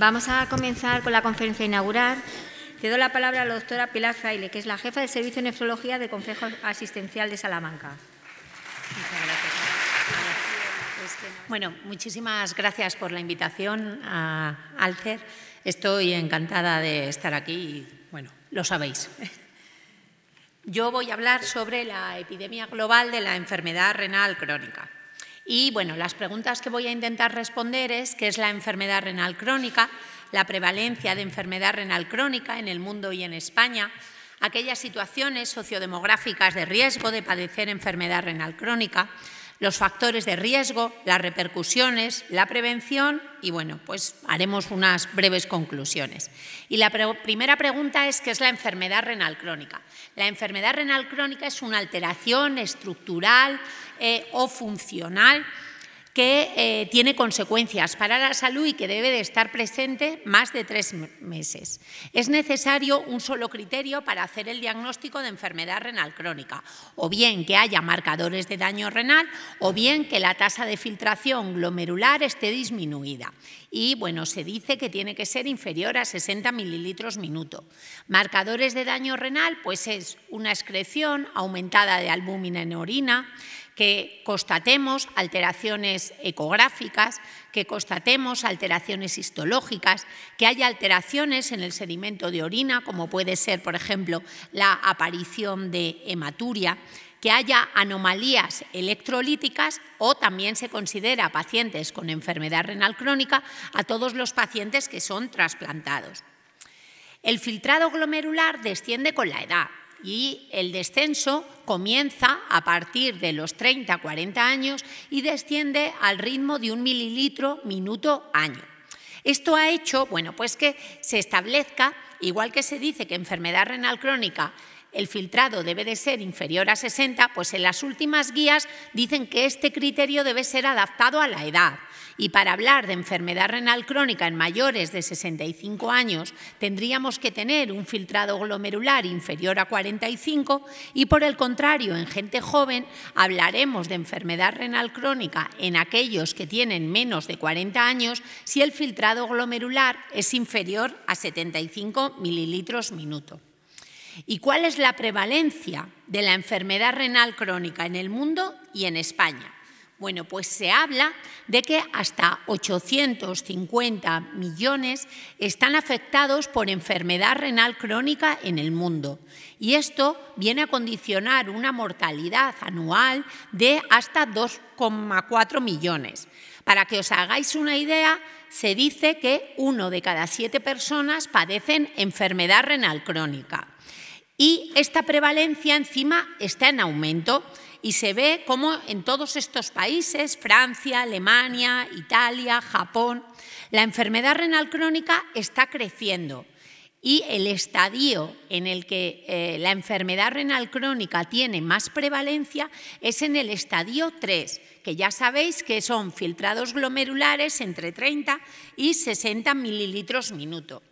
Vamos a comenzar con la conferencia inaugural. Cedo la palabra a la doctora Pilar Fraile, que es la jefa del Servicio de Nefrología del Consejo Asistencial de Salamanca. Bueno, muchísimas gracias por la invitación a Alcer. Estoy encantada de estar aquí y, bueno, lo sabéis. Yo voy a hablar sobre la epidemia global de la enfermedad renal crónica. Y bueno, las preguntas que voy a intentar responder es qué es la enfermedad renal crónica, la prevalencia de enfermedad renal crónica en el mundo y en España, aquellas situaciones sociodemográficas de riesgo de padecer enfermedad renal crónica, los factores de riesgo, las repercusiones, la prevención y bueno, pues haremos unas breves conclusiones. Y la primera pregunta es qué es la enfermedad renal crónica. La enfermedad renal crónica es una alteración estructural eh, o funcional que eh, tiene consecuencias para la salud y que debe de estar presente más de tres meses. Es necesario un solo criterio para hacer el diagnóstico de enfermedad renal crónica, o bien que haya marcadores de daño renal, o bien que la tasa de filtración glomerular esté disminuida. Y bueno, se dice que tiene que ser inferior a 60 mililitros minuto. Marcadores de daño renal, pues es una excreción aumentada de albúmina en orina, que constatemos alteraciones ecográficas, que constatemos alteraciones histológicas, que haya alteraciones en el sedimento de orina, como puede ser, por ejemplo, la aparición de hematuria, que haya anomalías electrolíticas o también se considera pacientes con enfermedad renal crónica a todos los pacientes que son trasplantados. El filtrado glomerular desciende con la edad, y el descenso comienza a partir de los 30-40 años y desciende al ritmo de un mililitro minuto año. Esto ha hecho, bueno, pues que se establezca, igual que se dice que enfermedad renal crónica el filtrado debe de ser inferior a 60, pues en las últimas guías dicen que este criterio debe ser adaptado a la edad. Y para hablar de enfermedad renal crónica en mayores de 65 años, tendríamos que tener un filtrado glomerular inferior a 45 y por el contrario, en gente joven hablaremos de enfermedad renal crónica en aquellos que tienen menos de 40 años si el filtrado glomerular es inferior a 75 mililitros minuto. ¿Y cuál es la prevalencia de la enfermedad renal crónica en el mundo y en España? Bueno, pues se habla de que hasta 850 millones están afectados por enfermedad renal crónica en el mundo. Y esto viene a condicionar una mortalidad anual de hasta 2,4 millones. Para que os hagáis una idea, se dice que uno de cada siete personas padecen enfermedad renal crónica. Y esta prevalencia encima está en aumento y se ve como en todos estos países, Francia, Alemania, Italia, Japón, la enfermedad renal crónica está creciendo y el estadio en el que eh, la enfermedad renal crónica tiene más prevalencia es en el estadio 3, que ya sabéis que son filtrados glomerulares entre 30 y 60 mililitros minuto.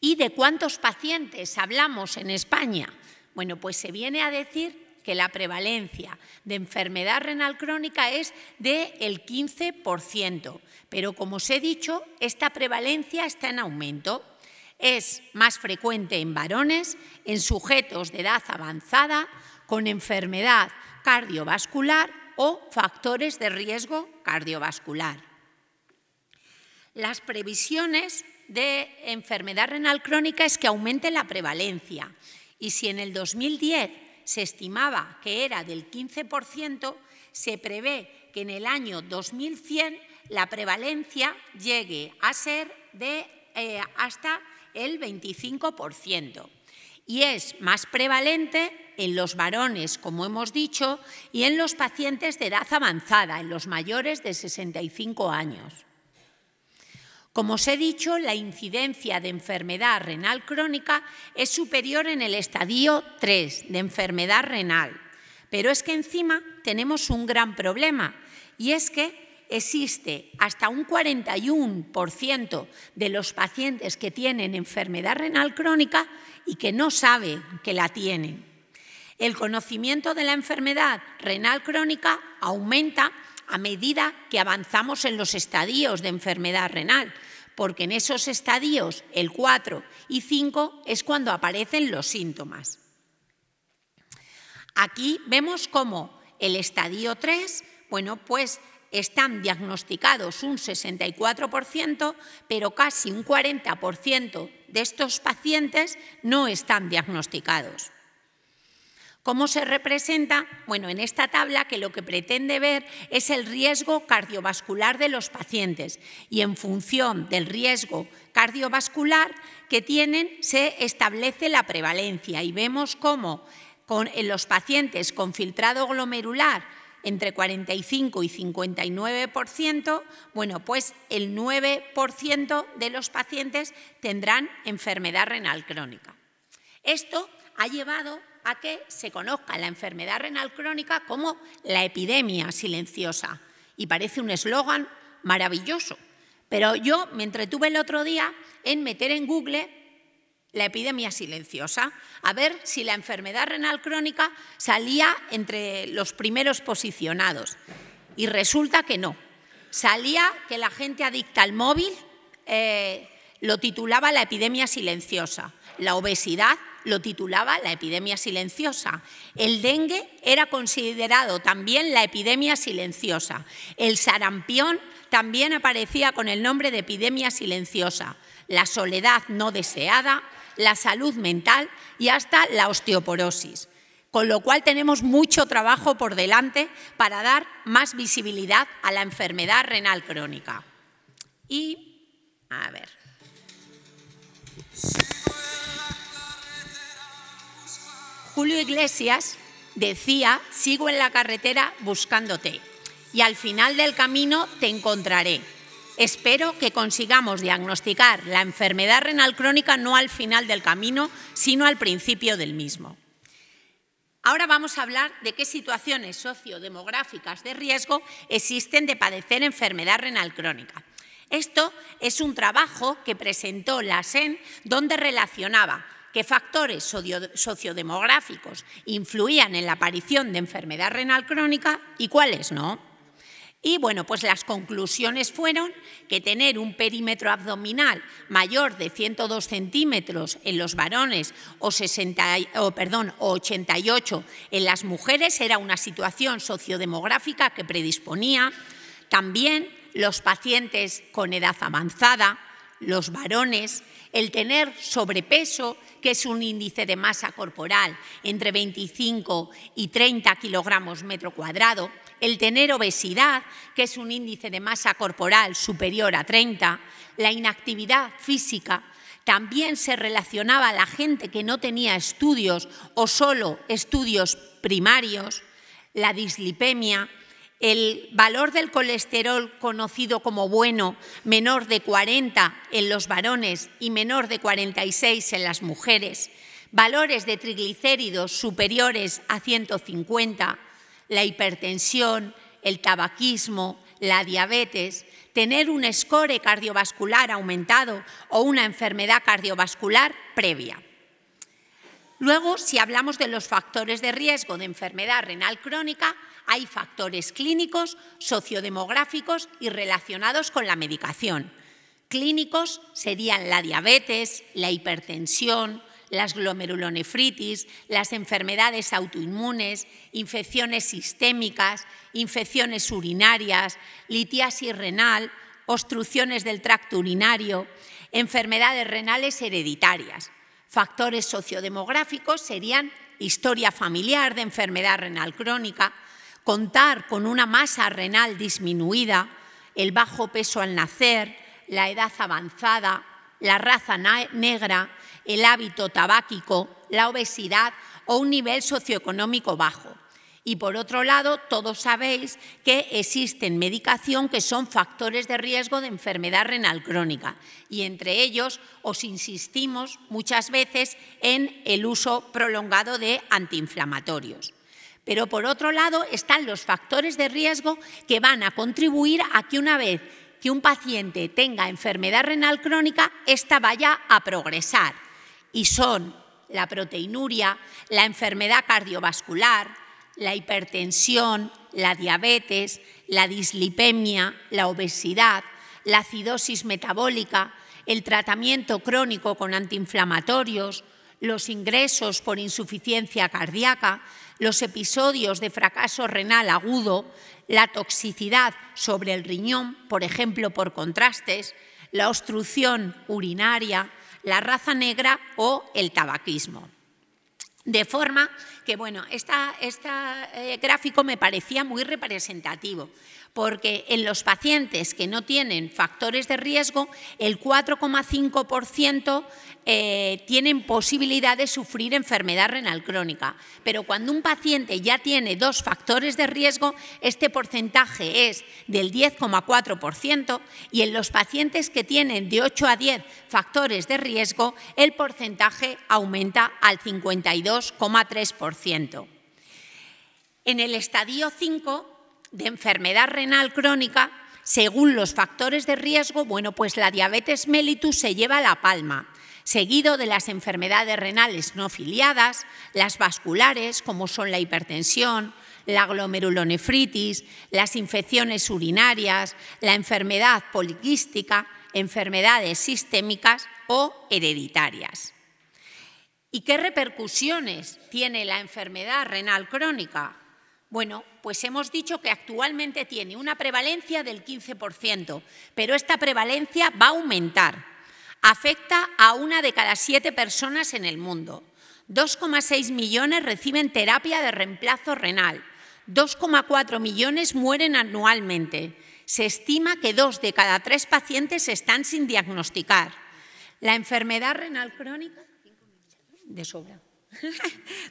¿Y de cuántos pacientes hablamos en España? Bueno, pues se viene a decir que la prevalencia de enfermedad renal crónica es del 15%, pero como os he dicho, esta prevalencia está en aumento. Es más frecuente en varones, en sujetos de edad avanzada, con enfermedad cardiovascular o factores de riesgo cardiovascular. Las previsiones de enfermedad renal crónica es que aumente la prevalencia. Y si en el 2010 se estimaba que era del 15%, se prevé que en el año 2100 la prevalencia llegue a ser de eh, hasta el 25%. Y es más prevalente en los varones, como hemos dicho, y en los pacientes de edad avanzada, en los mayores de 65 años. Como os he dicho, la incidencia de enfermedad renal crónica es superior en el estadio 3 de enfermedad renal. Pero es que encima tenemos un gran problema y es que existe hasta un 41% de los pacientes que tienen enfermedad renal crónica y que no sabe que la tienen. El conocimiento de la enfermedad renal crónica aumenta a medida que avanzamos en los estadios de enfermedad renal, porque en esos estadios, el 4 y 5, es cuando aparecen los síntomas. Aquí vemos cómo el estadio 3, bueno, pues están diagnosticados un 64%, pero casi un 40% de estos pacientes no están diagnosticados. ¿Cómo se representa? Bueno, en esta tabla que lo que pretende ver es el riesgo cardiovascular de los pacientes y en función del riesgo cardiovascular que tienen se establece la prevalencia y vemos cómo en los pacientes con filtrado glomerular entre 45 y 59%, bueno, pues el 9% de los pacientes tendrán enfermedad renal crónica. Esto ha llevado a que se conozca la enfermedad renal crónica como la epidemia silenciosa. Y parece un eslogan maravilloso. Pero yo me entretuve el otro día en meter en Google la epidemia silenciosa, a ver si la enfermedad renal crónica salía entre los primeros posicionados. Y resulta que no. Salía que la gente adicta al móvil eh, lo titulaba la epidemia silenciosa, la obesidad lo titulaba la epidemia silenciosa. El dengue era considerado también la epidemia silenciosa. El sarampión también aparecía con el nombre de epidemia silenciosa. La soledad no deseada, la salud mental y hasta la osteoporosis. Con lo cual tenemos mucho trabajo por delante para dar más visibilidad a la enfermedad renal crónica. Y, a ver. Julio Iglesias decía, sigo en la carretera buscándote y al final del camino te encontraré. Espero que consigamos diagnosticar la enfermedad renal crónica no al final del camino, sino al principio del mismo. Ahora vamos a hablar de qué situaciones sociodemográficas de riesgo existen de padecer enfermedad renal crónica. Esto es un trabajo que presentó la SEN donde relacionaba ¿Qué factores sociodemográficos influían en la aparición de enfermedad renal crónica y cuáles no. Y bueno, pues las conclusiones fueron que tener un perímetro abdominal mayor de 102 centímetros en los varones o, 88 en las mujeres era una situación sociodemográfica que predisponía. También los pacientes con edad avanzada, los varones, el tener sobrepeso, que es un índice de masa corporal entre 25 y 30 kilogramos metro cuadrado, el tener obesidad, que es un índice de masa corporal superior a 30, la inactividad física, también se relacionaba a la gente que no tenía estudios o solo estudios primarios, la dislipemia, el valor del colesterol conocido como bueno menor de 40 en los varones y menor de 46 en las mujeres, valores de triglicéridos superiores a 150, la hipertensión, el tabaquismo, la diabetes, tener un score cardiovascular aumentado o una enfermedad cardiovascular previa. Luego, si hablamos de los factores de riesgo de enfermedad renal crónica, hay factores clínicos, sociodemográficos y relacionados con la medicación. Clínicos serían la diabetes, la hipertensión, las glomerulonefritis, las enfermedades autoinmunes, infecciones sistémicas, infecciones urinarias, litiasis renal, obstrucciones del tracto urinario, enfermedades renales hereditarias. Factores sociodemográficos serían historia familiar de enfermedad renal crónica, contar con una masa renal disminuida, el bajo peso al nacer, la edad avanzada, la raza negra, el hábito tabáquico, la obesidad o un nivel socioeconómico bajo. Y por otro lado, todos sabéis que existen medicación que son factores de riesgo de enfermedad renal crónica y entre ellos os insistimos muchas veces en el uso prolongado de antiinflamatorios. Pero por otro lado están los factores de riesgo que van a contribuir a que una vez que un paciente tenga enfermedad renal crónica, ésta vaya a progresar. Y son la proteinuria, la enfermedad cardiovascular, la hipertensión, la diabetes, la dislipemia, la obesidad, la acidosis metabólica, el tratamiento crónico con antiinflamatorios, los ingresos por insuficiencia cardíaca, los episodios de fracaso renal agudo, la toxicidad sobre el riñón, por ejemplo, por contrastes, la obstrucción urinaria, la raza negra o el tabaquismo. De forma que, bueno, este gráfico me parecía muy representativo porque en los pacientes que no tienen factores de riesgo, el 4,5% eh, tienen posibilidad de sufrir enfermedad renal crónica. Pero cuando un paciente ya tiene dos factores de riesgo, este porcentaje es del 10,4% y en los pacientes que tienen de 8 a 10 factores de riesgo, el porcentaje aumenta al 52,3%. En el estadio 5 de enfermedad renal crónica, según los factores de riesgo, bueno, pues la diabetes mellitus se lleva la palma, seguido de las enfermedades renales no filiadas, las vasculares, como son la hipertensión, la glomerulonefritis, las infecciones urinarias, la enfermedad poliquística, enfermedades sistémicas o hereditarias. ¿Y qué repercusiones tiene la enfermedad renal crónica? Bueno, pues hemos dicho que actualmente tiene una prevalencia del 15%, pero esta prevalencia va a aumentar. Afecta a una de cada siete personas en el mundo. 2,6 millones reciben terapia de reemplazo renal. 2,4 millones mueren anualmente. Se estima que dos de cada tres pacientes están sin diagnosticar. La enfermedad renal crónica de sobra.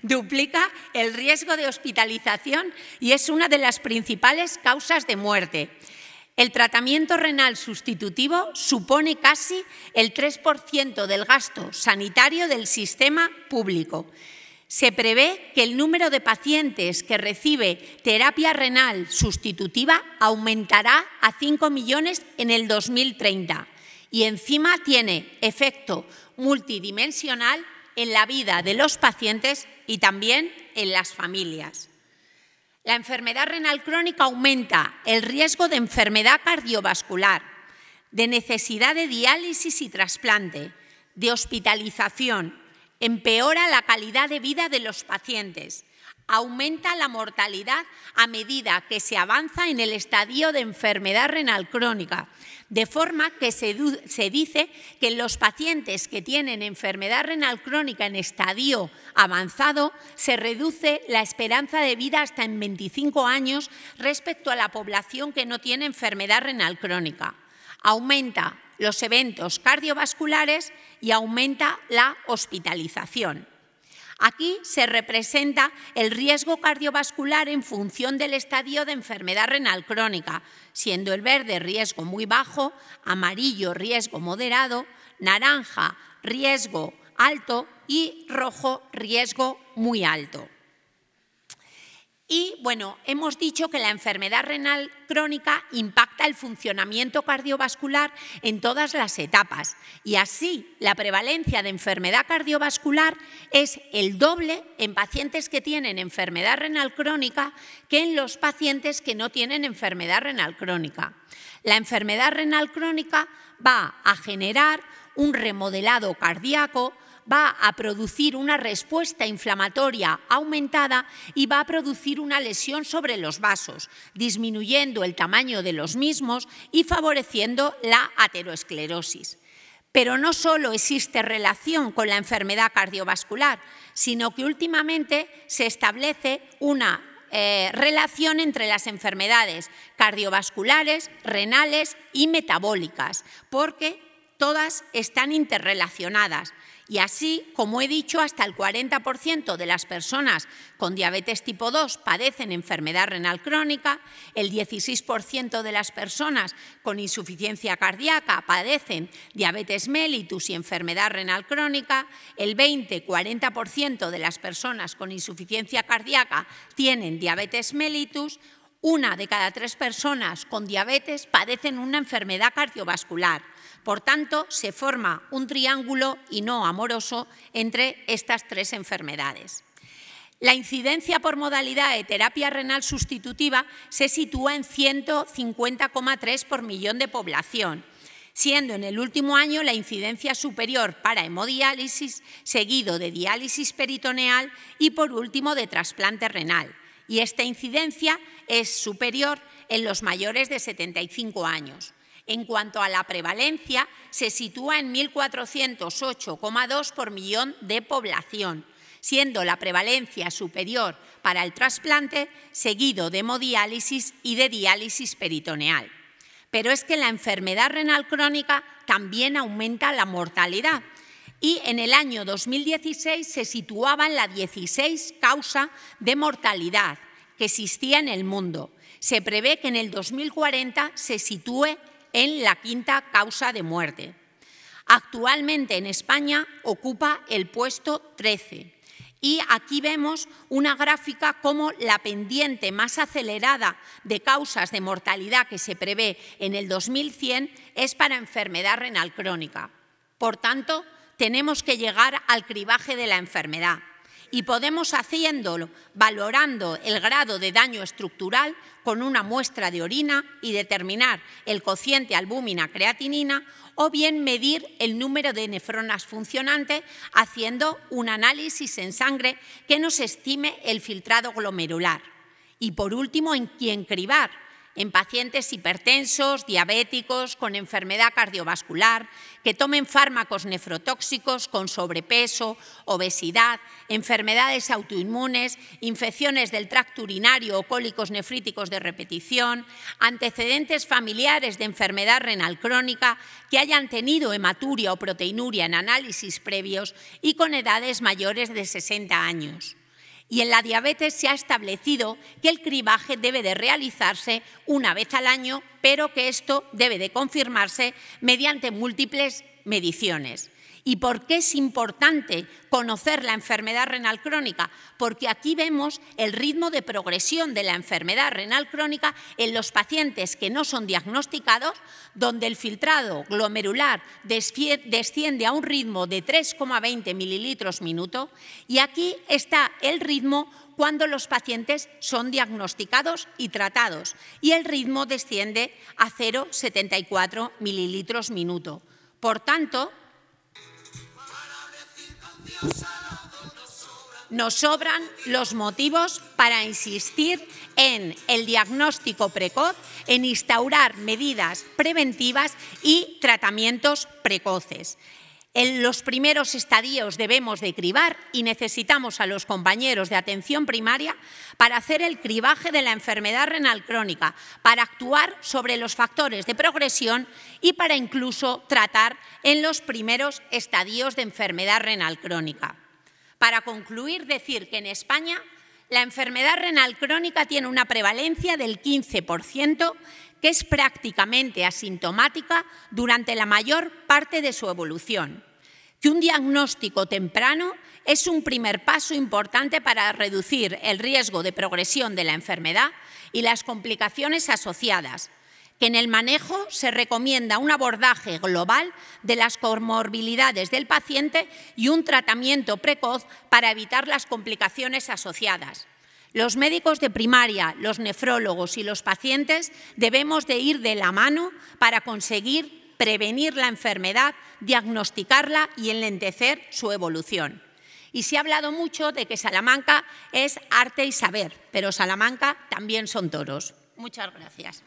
Duplica el riesgo de hospitalización y es una de las principales causas de muerte. El tratamiento renal sustitutivo supone casi el 3% del gasto sanitario del sistema público. Se prevé que el número de pacientes que recibe terapia renal sustitutiva aumentará a 5 millones en el 2030 y encima tiene efecto multidimensional en la vida de los pacientes y también en las familias. La enfermedad renal crónica aumenta el riesgo de enfermedad cardiovascular, de necesidad de diálisis y trasplante, de hospitalización, empeora la calidad de vida de los pacientes aumenta la mortalidad a medida que se avanza en el estadio de enfermedad renal crónica, de forma que se, dice que en los pacientes que tienen enfermedad renal crónica en estadio avanzado se reduce la esperanza de vida hasta en 25 años respecto a la población que no tiene enfermedad renal crónica. Aumenta los eventos cardiovasculares y aumenta la hospitalización. Aquí se representa el riesgo cardiovascular en función del estadio de enfermedad renal crónica, siendo el verde riesgo muy bajo, amarillo riesgo moderado, naranja riesgo alto y rojo riesgo muy alto. Y bueno, hemos dicho que la enfermedad renal crónica impacta el funcionamiento cardiovascular en todas las etapas y así la prevalencia de enfermedad cardiovascular es el doble en pacientes que tienen enfermedad renal crónica que en los pacientes que no tienen enfermedad renal crónica. La enfermedad renal crónica va a generar un remodelado cardíaco, va a producir una respuesta inflamatoria aumentada y va a producir una lesión sobre los vasos, disminuyendo el tamaño de los mismos y favoreciendo la ateroesclerosis. Pero no solo existe relación con la enfermedad cardiovascular, sino que últimamente se establece una eh, relación entre las enfermedades cardiovasculares, renales y metabólicas, porque todas están interrelacionadas. Y así, como he dicho, hasta el 40% de las personas con diabetes tipo 2 padecen enfermedad renal crónica, el 16% de las personas con insuficiencia cardíaca padecen diabetes mellitus y enfermedad renal crónica, el 20-40% de las personas con insuficiencia cardíaca tienen diabetes mellitus, una de cada tres personas con diabetes padecen una enfermedad cardiovascular por tanto, se forma un triángulo y no amoroso entre estas tres enfermedades. La incidencia por modalidad de terapia renal sustitutiva se sitúa en 150,3 por millón de población, siendo en el último año la incidencia superior para hemodiálisis, seguido de diálisis peritoneal y por último de trasplante renal. Y esta incidencia es superior en los mayores de 75 años. En cuanto a la prevalencia, se sitúa en 1.408,2 por millón de población, siendo la prevalencia superior para el trasplante, seguido de hemodiálisis y de diálisis peritoneal. Pero es que la enfermedad renal crónica también aumenta la mortalidad y en el año 2016 se situaba en la 16 causa de mortalidad que existía en el mundo. Se prevé que en el 2040 se sitúe en la quinta causa de muerte. Actualmente en España ocupa el puesto 13. Y aquí vemos una gráfica como la pendiente más acelerada de causas de mortalidad que se prevé en el 2100 es para enfermedad renal crónica. Por tanto, tenemos que llegar al cribaje de la enfermedad y podemos haciéndolo valorando el grado de daño estructural con una muestra de orina y determinar el cociente albúmina-creatinina o bien medir el número de nefronas funcionantes haciendo un análisis en sangre que nos estime el filtrado glomerular. Y por último, en quién cribar, en pacientes hipertensos, diabéticos, con enfermedad cardiovascular, que tomen fármacos nefrotóxicos con sobrepeso, obesidad, enfermedades autoinmunes, infecciones del tracto urinario o cólicos nefríticos de repetición, antecedentes familiares de enfermedad renal crónica, que hayan tenido hematuria o proteinuria en análisis previos y con edades mayores de 60 años. Y en la diabetes se ha establecido que el cribaje debe de realizarse una vez al año, pero que esto debe de confirmarse mediante múltiples mediciones. ¿Y por qué es importante conocer la enfermedad renal crónica? Porque aquí vemos el ritmo de progresión de la enfermedad renal crónica en los pacientes que no son diagnosticados, donde el filtrado glomerular desciende a un ritmo de 3,20 mililitros minuto. Y aquí está el ritmo cuando los pacientes son diagnosticados y tratados. Y el ritmo desciende a 0,74 mililitros minuto. Por tanto, nos sobran los motivos para insistir en el diagnóstico precoz, en instaurar medidas preventivas y tratamientos precoces. En los primeros estadios debemos de cribar y necesitamos a los compañeros de atención primaria para hacer el cribaje de la enfermedad renal crónica, para actuar sobre los factores de progresión y para incluso tratar en los primeros estadios de enfermedad renal crónica. Para concluir, decir que en España la enfermedad renal crónica tiene una prevalencia del 15%, que es prácticamente asintomática durante la mayor parte de su evolución. Que un diagnóstico temprano es un primer paso importante para reducir el riesgo de progresión de la enfermedad y las complicaciones asociadas, que en el manejo se recomienda un abordaje global de las comorbilidades del paciente y un tratamiento precoz para evitar las complicaciones asociadas. Los médicos de primaria, los nefrólogos y los pacientes debemos de ir de la mano para conseguir prevenir la enfermedad, diagnosticarla y enlentecer su evolución. Y se ha hablado mucho de que Salamanca es arte y saber, pero Salamanca también son toros. Muchas gracias.